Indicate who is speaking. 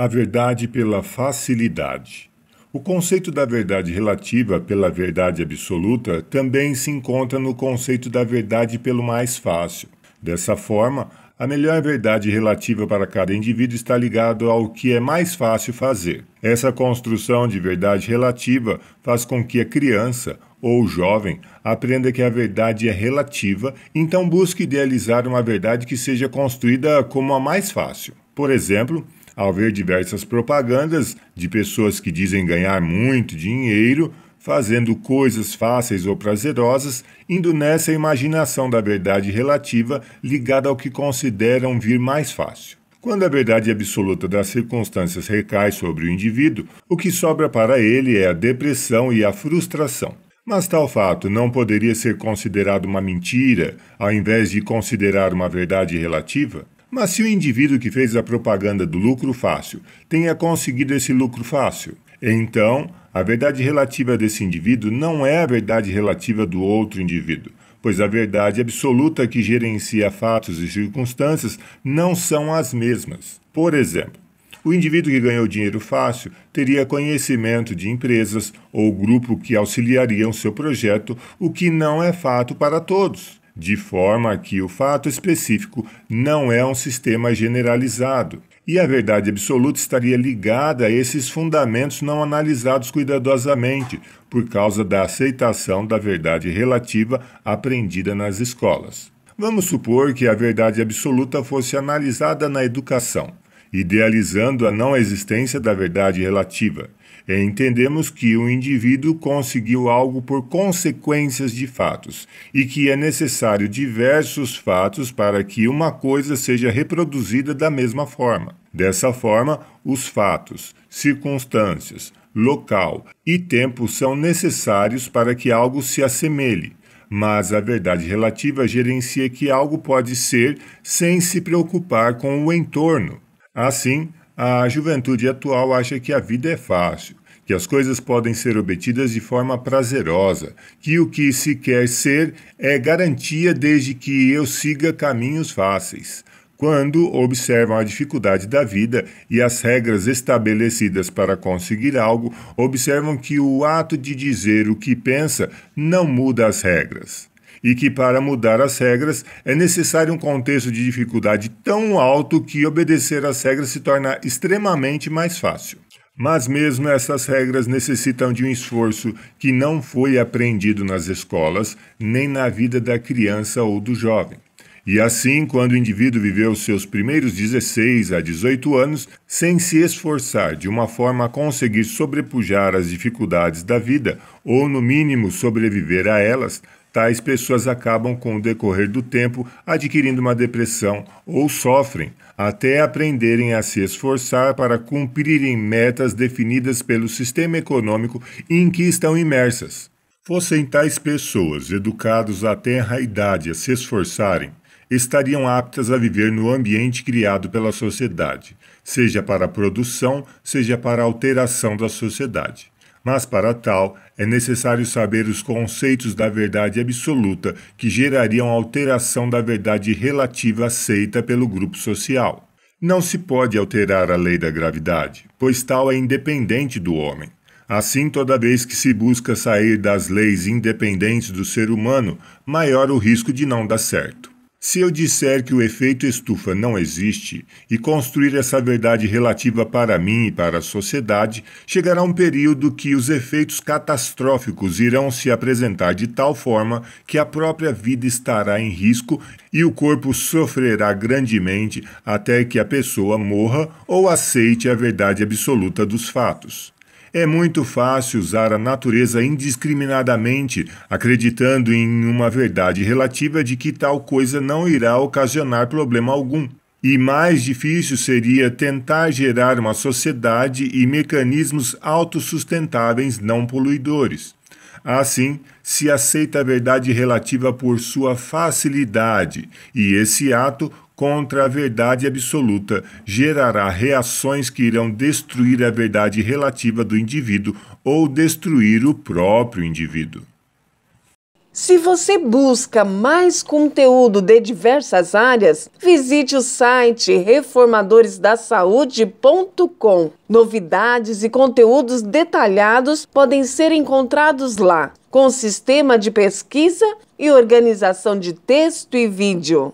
Speaker 1: A verdade pela facilidade. O conceito da verdade relativa pela verdade absoluta também se encontra no conceito da verdade pelo mais fácil. Dessa forma, a melhor verdade relativa para cada indivíduo está ligado ao que é mais fácil fazer. Essa construção de verdade relativa faz com que a criança ou o jovem aprenda que a verdade é relativa, então busque idealizar uma verdade que seja construída como a mais fácil. Por exemplo, ao ver diversas propagandas de pessoas que dizem ganhar muito dinheiro fazendo coisas fáceis ou prazerosas, indo nessa imaginação da verdade relativa ligada ao que consideram vir mais fácil. Quando a verdade absoluta das circunstâncias recai sobre o indivíduo, o que sobra para ele é a depressão e a frustração. Mas tal fato não poderia ser considerado uma mentira, ao invés de considerar uma verdade relativa? Mas se o indivíduo que fez a propaganda do lucro fácil tenha conseguido esse lucro fácil, então a verdade relativa desse indivíduo não é a verdade relativa do outro indivíduo, pois a verdade absoluta que gerencia fatos e circunstâncias não são as mesmas. Por exemplo, o indivíduo que ganhou dinheiro fácil teria conhecimento de empresas ou grupo que auxiliariam seu projeto, o que não é fato para todos de forma que o fato específico não é um sistema generalizado. E a verdade absoluta estaria ligada a esses fundamentos não analisados cuidadosamente, por causa da aceitação da verdade relativa aprendida nas escolas. Vamos supor que a verdade absoluta fosse analisada na educação idealizando a não existência da verdade relativa. E entendemos que o indivíduo conseguiu algo por consequências de fatos e que é necessário diversos fatos para que uma coisa seja reproduzida da mesma forma. Dessa forma, os fatos, circunstâncias, local e tempo são necessários para que algo se assemelhe mas a verdade relativa gerencia que algo pode ser sem se preocupar com o entorno. Assim, a juventude atual acha que a vida é fácil, que as coisas podem ser obtidas de forma prazerosa, que o que se quer ser é garantia desde que eu siga caminhos fáceis. Quando observam a dificuldade da vida e as regras estabelecidas para conseguir algo, observam que o ato de dizer o que pensa não muda as regras e que, para mudar as regras, é necessário um contexto de dificuldade tão alto que obedecer às regras se torna extremamente mais fácil. Mas mesmo essas regras necessitam de um esforço que não foi aprendido nas escolas, nem na vida da criança ou do jovem. E assim, quando o indivíduo viveu seus primeiros 16 a 18 anos, sem se esforçar de uma forma a conseguir sobrepujar as dificuldades da vida, ou no mínimo sobreviver a elas, Tais pessoas acabam, com o decorrer do tempo, adquirindo uma depressão ou sofrem, até aprenderem a se esforçar para cumprirem metas definidas pelo sistema econômico em que estão imersas. Fossem tais pessoas educados à a idade a se esforçarem, estariam aptas a viver no ambiente criado pela sociedade, seja para a produção, seja para a alteração da sociedade. Mas para tal, é necessário saber os conceitos da verdade absoluta que gerariam alteração da verdade relativa aceita pelo grupo social. Não se pode alterar a lei da gravidade, pois tal é independente do homem. Assim, toda vez que se busca sair das leis independentes do ser humano, maior o risco de não dar certo. Se eu disser que o efeito estufa não existe e construir essa verdade relativa para mim e para a sociedade, chegará um período que os efeitos catastróficos irão se apresentar de tal forma que a própria vida estará em risco e o corpo sofrerá grandemente até que a pessoa morra ou aceite a verdade absoluta dos fatos. É muito fácil usar a natureza indiscriminadamente, acreditando em uma verdade relativa de que tal coisa não irá ocasionar problema algum. E mais difícil seria tentar gerar uma sociedade e mecanismos autossustentáveis não poluidores. Assim, se aceita a verdade relativa por sua facilidade, e esse ato contra a verdade absoluta gerará reações que irão destruir a verdade relativa do indivíduo ou destruir o próprio indivíduo. Se você busca mais conteúdo de diversas áreas, visite o site reformadoresdasaude.com. Novidades e conteúdos detalhados podem ser encontrados lá, com sistema de pesquisa e organização de texto e vídeo.